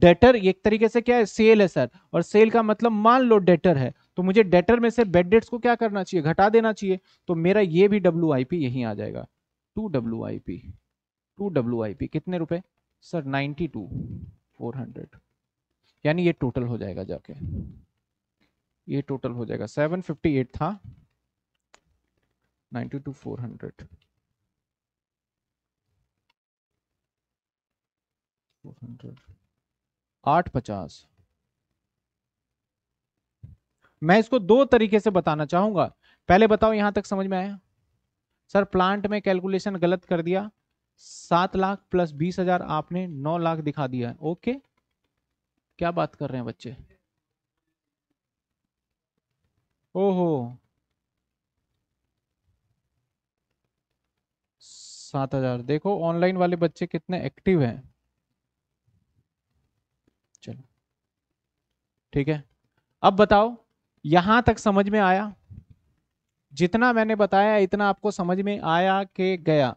डेटर एक तरीके से क्या है सेल है सर और सेल का मतलब मान लो डेटर है तो मुझे डेटर में से बेडेट्स को क्या करना चाहिए घटा देना चाहिए तो मेरा ये भी डब्ल्यू यहीं आ जाएगा two W I P two W I P कितने रुपए sir ninety two four hundred यानी ये टोटल हो जाएगा जाके ये टोटल हो जाएगा 758 था नाइनटी टू 400 400 आठ पचास मैं इसको दो तरीके से बताना चाहूंगा पहले बताओ यहां तक समझ में आया सर प्लांट में कैलकुलेशन गलत कर दिया सात लाख प्लस बीस हजार आपने नौ लाख दिखा दिया है ओके क्या बात कर रहे हैं बच्चे ओहो सात हजार देखो ऑनलाइन वाले बच्चे कितने एक्टिव हैं चलो ठीक है अब बताओ यहां तक समझ में आया जितना मैंने बताया इतना आपको समझ में आया के गया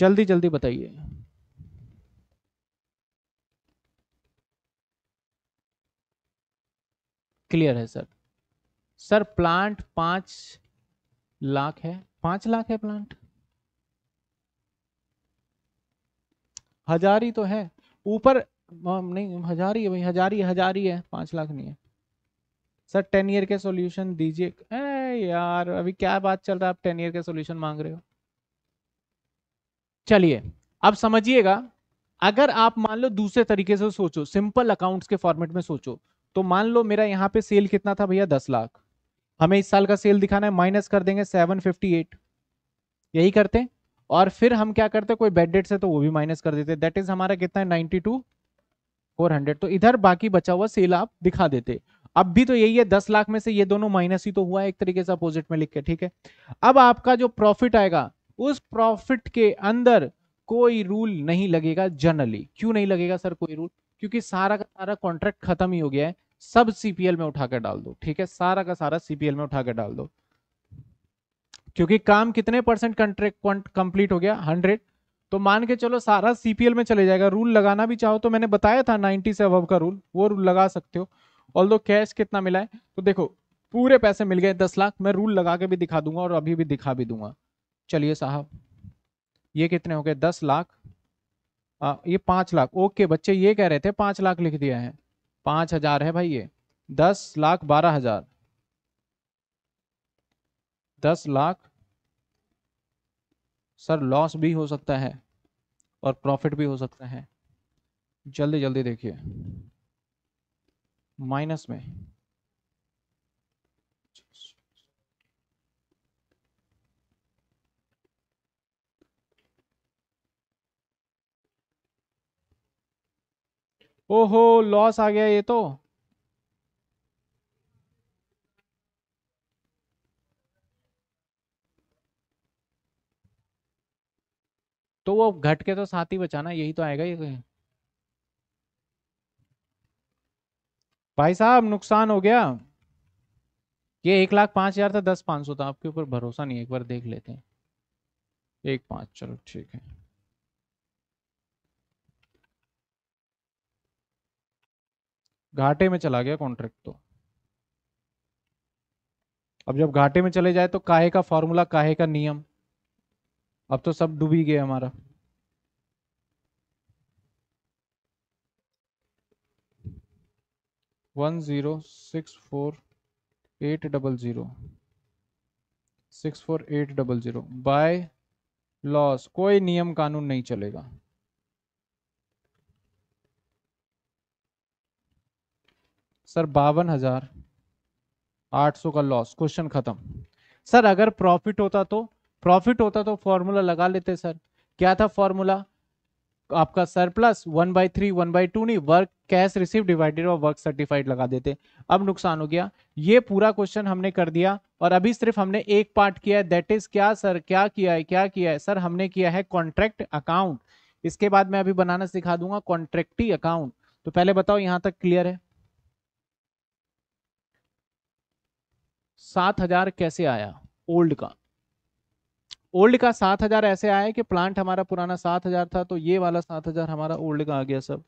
जल्दी जल्दी बताइए क्लियर है सर सर प्लांट पांच लाख है पांच लाख है प्लांट हजारी तो है ऊपर नहीं हजारी है भाई हजारी हजारी है पांच लाख नहीं है सर टेन ईयर के सॉल्यूशन दीजिए यार अभी क्या बात चल रहा है आप टेन ईयर के सॉल्यूशन मांग रहे हो चलिए अब समझिएगा अगर आप मान लो दूसरे तरीके से सोचो सिंपल अकाउंट्स के फॉर्मेट में सोचो तो मान लो मेरा यहाँ पे सेल कितना था भैया दस लाख हमें इस साल का सेल दिखाना है माइनस कर देंगे सेवन फिफ्टी एट यही करते और फिर हम क्या करते कोई बेड डेट से तो वो भी माइनस कर देते दैट इज हमारा कितना है नाइनटी टू फोर हंड्रेड तो इधर बाकी बचा हुआ सेल आप दिखा देते अब भी तो यही है दस लाख में से ये दोनों माइनस ही तो हुआ है एक तरीके से अपोजिट में लिख के ठीक है अब आपका जो प्रॉफिट आएगा उस प्रॉफिट के अंदर कोई रूल नहीं लगेगा जनरली क्यों नहीं लगेगा सर कोई रूल क्योंकि सारा का सारा कॉन्ट्रैक्ट खत्म ही हो गया है सब सीपीएल में उठाकर डाल दो ठीक है सारा का सारा सीपीएल में उठाकर डाल दो क्योंकि काम कितने परसेंट कंट्रेक्ट कंप्लीट हो गया हंड्रेड तो मान के चलो सारा सीपीएल में चले जाएगा रूल लगाना भी चाहो तो मैंने बताया था 90 से अब का रूल वो रूल लगा सकते हो ऑल दो कैश कितना मिला है तो देखो पूरे पैसे मिल गए दस लाख मैं रूल लगा के भी दिखा दूंगा और अभी भी दिखा भी दूंगा चलिए साहब ये कितने हो गए दस लाख आ, ये पांच लाख ओके बच्चे ये कह रहे थे पांच लाख लिख दिया है पांच हजार है भाई ये दस लाख बारह हजार दस लाख सर लॉस भी हो सकता है और प्रॉफिट भी हो सकता है जल्दी जल्दी देखिए माइनस में ओहो लॉस आ गया ये तो तो वो घट के तो साथ ही बचाना यही तो आएगा ये तो। भाई साहब नुकसान हो गया ये एक लाख पांच हजार था दस पांच सौ था आपके ऊपर भरोसा नहीं एक बार देख लेते हैं एक पांच चलो ठीक है घाटे में चला गया कॉन्ट्रैक्ट तो अब जब घाटे में चले जाए तो काहे का फॉर्मूला काहे का नियम अब तो सब डूबी गया हमारा one zero six four eight double zero six four eight double zero by loss कोई नियम कानून नहीं चलेगा सर बावन हजार आठ सौ का लॉस क्वेश्चन खत्म सर अगर प्रॉफिट होता तो प्रॉफिट होता तो फॉर्मूला लगा लेते सर क्या था फॉर्मूला आपका surplus one by three one by two नहीं वर्क कैश रिसीव डिवाइडेड और वर्क सर्टिफाइड लगा देते अब नुकसान हो गया ये पूरा क्वेश्चन हमने कर दिया और अभी सिर्फ हमने एक पार्ट किया है दैट इज क्या सर क्या किया है क्या किया है सर हमने किया है कॉन्ट्रैक्ट अकाउंट इसके बाद मैं अभी बनाना सिखा दूंगा कॉन्ट्रैक्टी अकाउंट तो पहले बताओ यहां तक क्लियर है सात हजार कैसे आया ओल्ड का ओल्ड का सात हजार ऐसे आया कि प्लांट हमारा पुराना सात हजार था तो ये वाला सात हजार हमारा ओल्ड का आ गया सब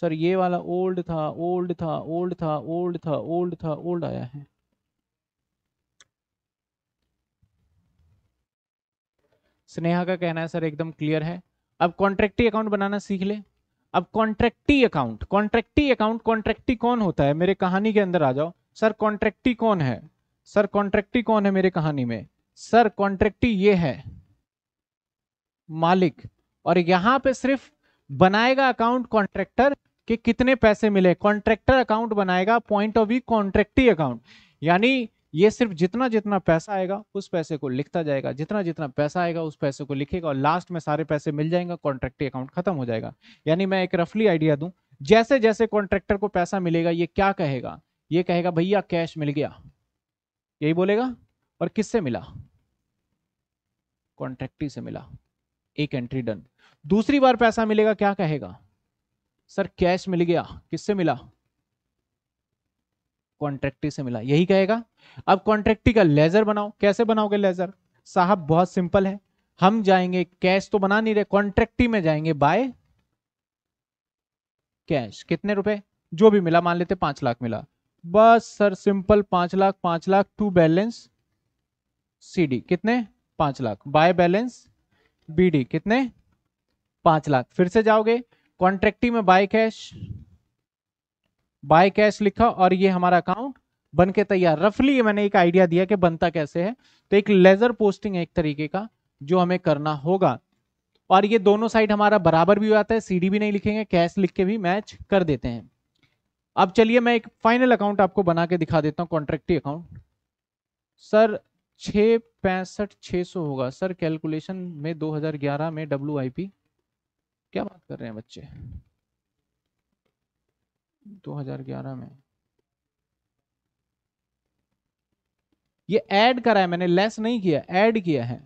सर ये वाला ओल्ड था ओल्ड था ओल्ड था ओल्ड था ओल्ड था ओल्ड आया है स्नेहा का कहना है सर एकदम क्लियर है अब कॉन्ट्रैक्टी अकाउंट बनाना सीख ले अब कॉन्ट्रैक्टी अकाउंट कॉन्ट्रैक्टी अकाउंट कॉन्ट्रैक्टी कौन होता है मेरे कहानी के अंदर आ जाओ सर कॉन्ट्रैक्टी कौन है सर कॉन्ट्रैक्टी कौन है मेरी कहानी में सर कॉन्ट्रैक्टी ये है मालिक और यहां पे सिर्फ बनाएगा अकाउंट कॉन्ट्रैक्टर के कितने पैसे मिले कॉन्ट्रैक्टर अकाउंट बनाएगा point of view contractee account यानी ये सिर्फ जितना जितना पैसा आएगा उस पैसे को लिखता जाएगा जितना जितना पैसा आएगा उस पैसे को लिखेगा और लास्ट में सारे पैसे मिल जाएंगे कॉन्ट्रैक्टी अकाउंट खत्म हो जाएगा यानी मैं एक रफली आइडिया दूं जैसे जैसे कॉन्ट्रैक्टर को पैसा मिलेगा ये क्या कहेगा ये कहेगा भैया कैश मिल गया यही बोलेगा और किससे मिला कॉन्ट्रैक्टी से मिला एक एंट्री डन दूसरी बार पैसा मिलेगा क्या कहेगा सर कैश मिल गया किससे मिला कॉन्ट्रैक्टी से मिला यही कहेगा अब कॉन्ट्रैक्टी का लेजर बनाओ कैसे बनाओगे लेजर साहब बहुत सिंपल है हम जाएंगे कैश तो बना नहीं रहे कॉन्ट्रैक्टी में जाएंगे बाय कैश कितने रुपए जो भी मिला मान लेते पांच लाख मिला बस सर सिंपल पांच लाख पांच लाख टू बैलेंस सीडी कितने पांच लाख बाय बैलेंस बीडी कितने पांच लाख फिर से जाओगे कॉन्ट्रेक्टी में बाय कैश बाय कैश लिखा और ये हमारा अकाउंट बन के तैयार रफली ये मैंने एक आइडिया दिया कि बनता कैसे है तो एक लेजर पोस्टिंग है एक तरीके का जो हमें करना होगा और ये दोनों साइड हमारा बराबर भी हो जाता है सीडी भी नहीं लिखेंगे कैश लिख के भी मैच कर देते हैं अब चलिए मैं एक फाइनल अकाउंट आपको बना के दिखा देता हूँ कॉन्ट्रैक्टी अकाउंट सर छः पैंसठ छः सौ होगा सर कैलकुलेशन में 2011 में डब्ल्यू क्या बात कर रहे हैं बच्चे 2011 में ये ऐड करा है मैंने लेस नहीं किया ऐड किया है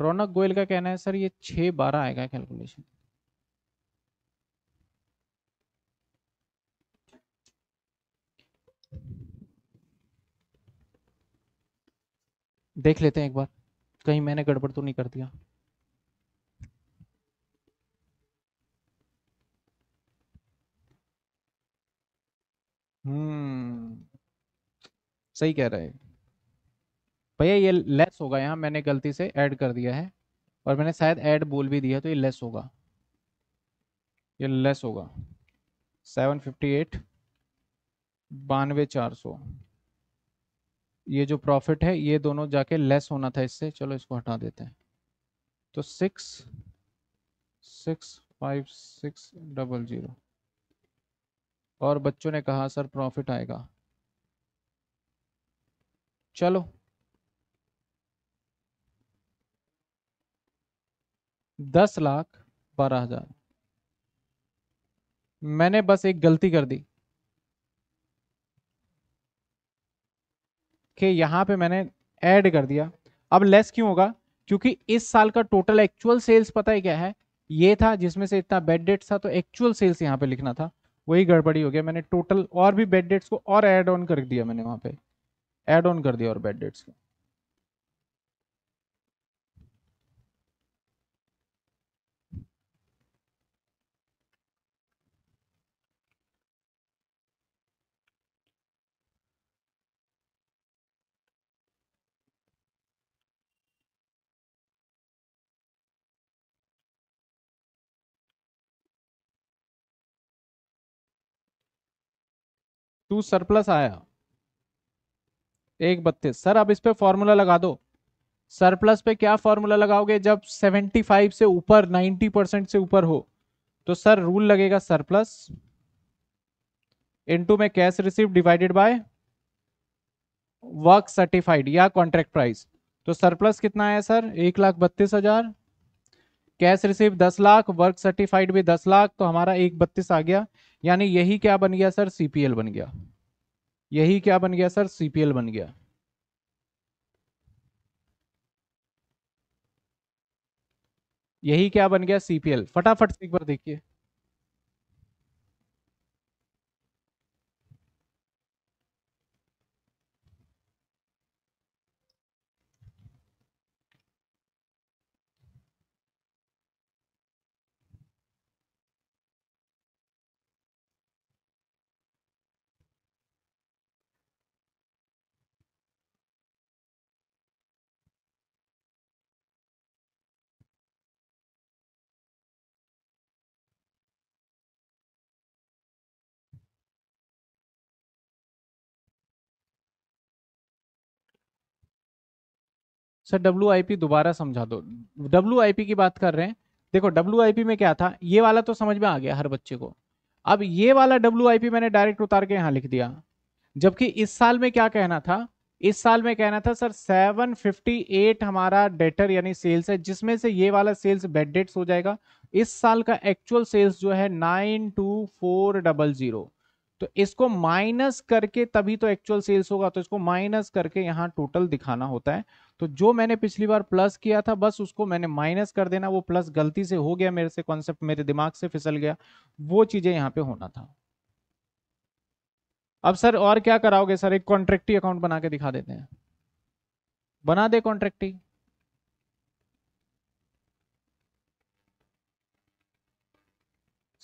रौनक गोयल का कहना है सर ये छः बारह आएगा कैलकुलेशन देख लेते हैं एक बार कहीं मैंने गड़बड़ तो नहीं कर दिया हम्म सही कह रहे हैं भैया ये लेस होगा यहाँ मैंने गलती से ऐड कर दिया है और मैंने शायद ऐड बोल भी दिया तो ये लेस होगा ये लेस होगा सेवन फिफ्टी एट बानवे चार सौ ये जो प्रॉफिट है ये दोनों जाके लेस होना था इससे चलो इसको हटा देते हैं तो six six five six double zero और बच्चों ने कहा सर प्रॉफिट आएगा चलो दस लाख बारह हजार मैंने बस एक गलती कर दी के यहाँ पे मैंने ऐड कर दिया अब लेस क्यों होगा क्योंकि इस साल का टोटल एक्चुअल सेल्स पता है क्या है ये था जिसमें से इतना बेड डेट था तो एक्चुअल सेल्स यहाँ पे लिखना था वही गड़बड़ी हो गया मैंने टोटल और भी बेड डेट्स को और एड ऑन कर दिया मैंने वहाँ पे एड ऑन कर दिया और बेड डेट्स को टू सरप्लस आया एक बत्तीस सर अब इस पे फॉर्मूला लगा दो सरप्लस पे क्या फॉर्मूला लगाओगे जब 75 से ऊपर 90 परसेंट से ऊपर हो तो सर रूल लगेगा सरप्लस इनटू में cash receive divided by work certified या कॉन्ट्रैक्ट प्राइस तो सरप्लस कितना आया सर एक लाख बत्तीस हजार कैश रिसीव दस लाख वर्क सर्टिफाइड भी दस लाख तो हमारा एक बत्तीस आ गया यानी यही क्या बन गया सर सीपीएल बन गया यही क्या बन गया सर सीपीएल बन गया यही क्या बन गया सीपीएल फटाफट से एक बार देखिए सर डब्ल्यू दोबारा समझा दो डब्ल्यू की बात कर रहे हैं देखो डब्ल्यू में क्या था ये वाला तो समझ में आ गया हर बच्चे को अब ये वाला डब्ल्यू मैंने डायरेक्ट उतार के यहाँ लिख दिया जबकि इस साल में क्या कहना था इस साल में कहना था सर 758 हमारा डेटर यानी सेल्स है जिसमें से ये वाला सेल्स बेड डेट्स हो जाएगा इस साल का एक्चुअल सेल्स जो है nine two four double zero तो इसको माइनस करके तभी तो एक्चुअल सेल्स होगा तो इसको माइनस करके यहाँ टोटल दिखाना होता है तो जो मैंने पिछली बार प्लस किया था बस उसको मैंने माइनस कर देना वो प्लस गलती से हो गया मेरे से कॉन्सेप्ट मेरे दिमाग से फिसल गया वो चीजें यहाँ पे होना था अब सर और क्या कराओगे सर एक कॉन्ट्रेक्टी अकाउंट बना के दिखा देते हैं बना दे कॉन्ट्रेक्टी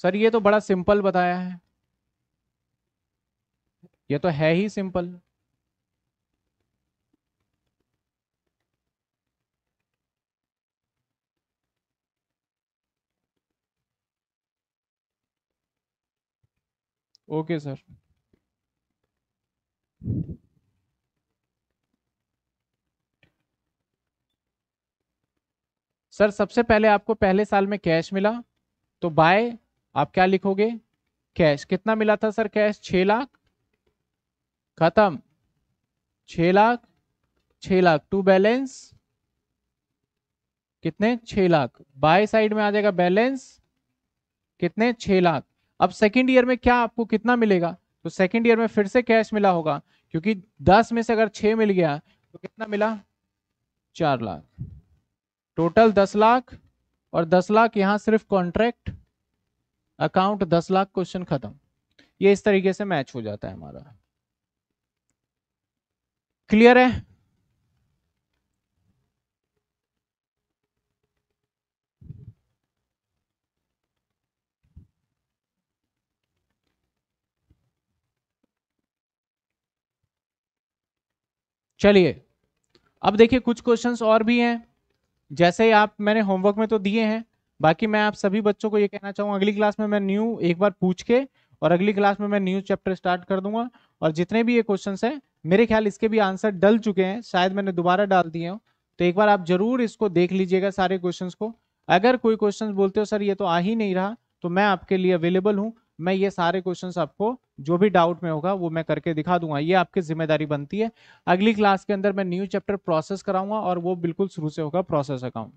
सर ये तो बड़ा सिंपल बताया है ये तो है ही सिंपल ओके सर सर सबसे पहले आपको पहले साल में कैश मिला तो बाय आप क्या लिखोगे कैश कितना मिला था सर कैश छ लाख खत्म छ लाख छ लाख टू बैलेंस कितने छ लाख बाय साइड में आ जाएगा बैलेंस कितने छ लाख अब सेकेंड ईयर में क्या आपको कितना मिलेगा तो सेकेंड ईयर में फिर से कैश मिला होगा क्योंकि दस में से अगर छह मिल गया तो कितना मिला चार लाख टोटल दस लाख और दस लाख यहां सिर्फ कॉन्ट्रैक्ट अकाउंट दस लाख क्वेश्चन खत्म ये इस तरीके से मैच हो जाता है हमारा क्लियर है चलिए अब देखिए कुछ क्वेश्चंस और भी हैं जैसे आप मैंने होमवर्क में तो दिए हैं बाकी मैं आप सभी बच्चों को ये कहना चाहूँगा अगली क्लास में मैं न्यू एक बार पूछ के और अगली क्लास में मैं न्यू चैप्टर स्टार्ट कर दूंगा और जितने भी ये क्वेश्चन हैं मेरे ख्याल इसके भी आंसर डल चुके हैं शायद मैंने दोबारा डाल दिए हो तो एक बार आप जरूर इसको देख लीजिएगा सारे क्वेश्चन को अगर कोई क्वेश्चन बोलते हो सर ये तो आ ही नहीं रहा तो मैं आपके लिए अवेलेबल हूँ मैं ये सारे क्वेश्चन आपको जो भी डाउट में होगा वो मैं करके दिखा दूंगा ये आपकी जिम्मेदारी बनती है अगली क्लास के अंदर मैं न्यू चैप्टर प्रोसेस कराऊंगा और वो बिल्कुल शुरू से होगा प्रोसेस अकाउंट